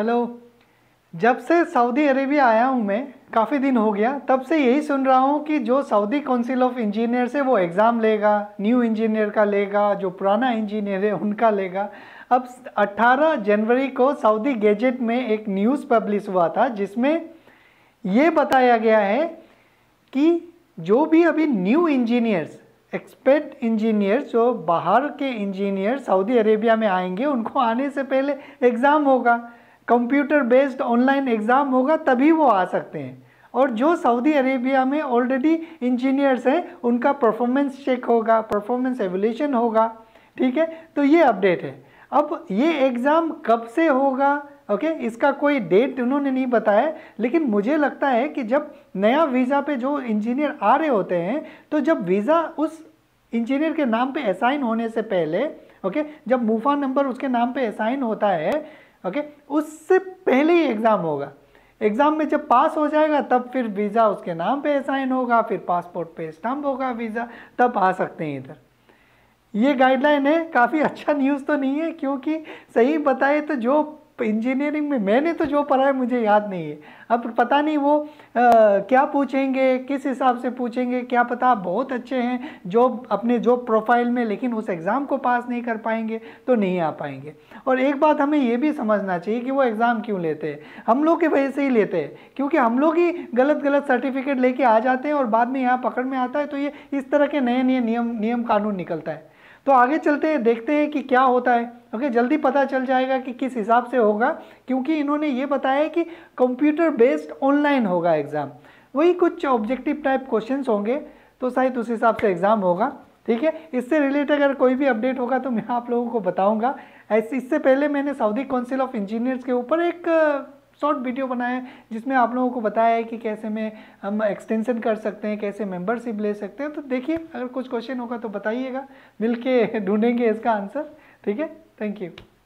hello जब से Saudi Arabia आया हूँ मैं काफ़ी दिन हो गया तब से यही सुन रहा हूँ कि जो सऊदी काउंसिल ऑफ इंजीनियर्स है वो एग्ज़ाम लेगा न्यू इंजीनियर का लेगा जो पुराना इंजीनियर है उनका लेगा अब 18 जनवरी को सऊदी गैजेट में एक न्यूज़ पब्लिश हुआ था जिसमें ये बताया गया है कि जो भी अभी न्यू इंजीनियर्स एक्सपर्ट इंजीनियर्स जो बाहर के इंजीनियर सऊदी अरेबिया में आएंगे उनको आने से पहले एग्ज़ाम होगा कंप्यूटर बेस्ड ऑनलाइन एग्ज़ाम होगा तभी वो आ सकते हैं और जो सऊदी अरेबिया में ऑलरेडी इंजीनियर्स हैं उनका परफॉर्मेंस चेक होगा परफॉर्मेंस एवोल्यूशन होगा ठीक है तो ये अपडेट है अब ये एग्ज़ाम कब से होगा ओके okay, इसका कोई डेट उन्होंने नहीं बताया लेकिन मुझे लगता है कि जब नया वीज़ा पे जो इंजीनियर आ रहे होते हैं तो जब वीज़ा उस इंजीनियर के नाम पे असाइन होने से पहले ओके okay, जब मूफा नंबर उसके नाम पे असाइन होता है ओके उससे पहले ही एग्ज़ाम होगा एग्ज़ाम में जब पास हो जाएगा तब फिर वीज़ा उसके नाम पे साइन होगा फिर पासपोर्ट पे स्टम्प होगा वीज़ा तब आ सकते हैं इधर ये गाइडलाइन है काफ़ी अच्छा न्यूज़ तो नहीं है क्योंकि सही बताए तो जो इंजीनियरिंग में मैंने तो जो पढ़ा है मुझे याद नहीं है अब पता नहीं वो आ, क्या पूछेंगे किस हिसाब से पूछेंगे क्या पता आप बहुत अच्छे हैं जॉब अपने जॉब प्रोफाइल में लेकिन उस एग्ज़ाम को पास नहीं कर पाएंगे तो नहीं आ पाएंगे और एक बात हमें ये भी समझना चाहिए कि वो एग्ज़ाम क्यों लेते हैं हम लोग की वजह से ही लेते हैं क्योंकि हम लोग ही गलत गलत सर्टिफिकेट लेके आ जाते हैं और बाद में यहाँ पकड़ में आता है तो ये इस तरह के नए नए नियम नियम कानून निकलता है तो आगे चलते हैं देखते हैं कि क्या होता है ओके जल्दी पता चल जाएगा कि किस हिसाब से होगा क्योंकि इन्होंने ये बताया कि कंप्यूटर बेस्ड ऑनलाइन होगा एग्ज़ाम वही कुछ ऑब्जेक्टिव टाइप क्वेश्चंस होंगे तो शायद उस हिसाब से एग्ज़ाम होगा ठीक है इससे रिलेटेड अगर कोई भी अपडेट होगा तो मैं आप लोगों को बताऊँगा ऐसे इससे पहले मैंने सऊदी काउंसिल ऑफ इंजीनियर्स के ऊपर एक शॉर्ट वीडियो बनाया है जिसमें आप लोगों को बताया है कि कैसे में हम एक्सटेंशन कर सकते हैं कैसे मेंबरशिप ले सकते हैं तो देखिए अगर कुछ क्वेश्चन होगा तो बताइएगा मिल के ढूंढेंगे इसका आंसर ठीक है थैंक यू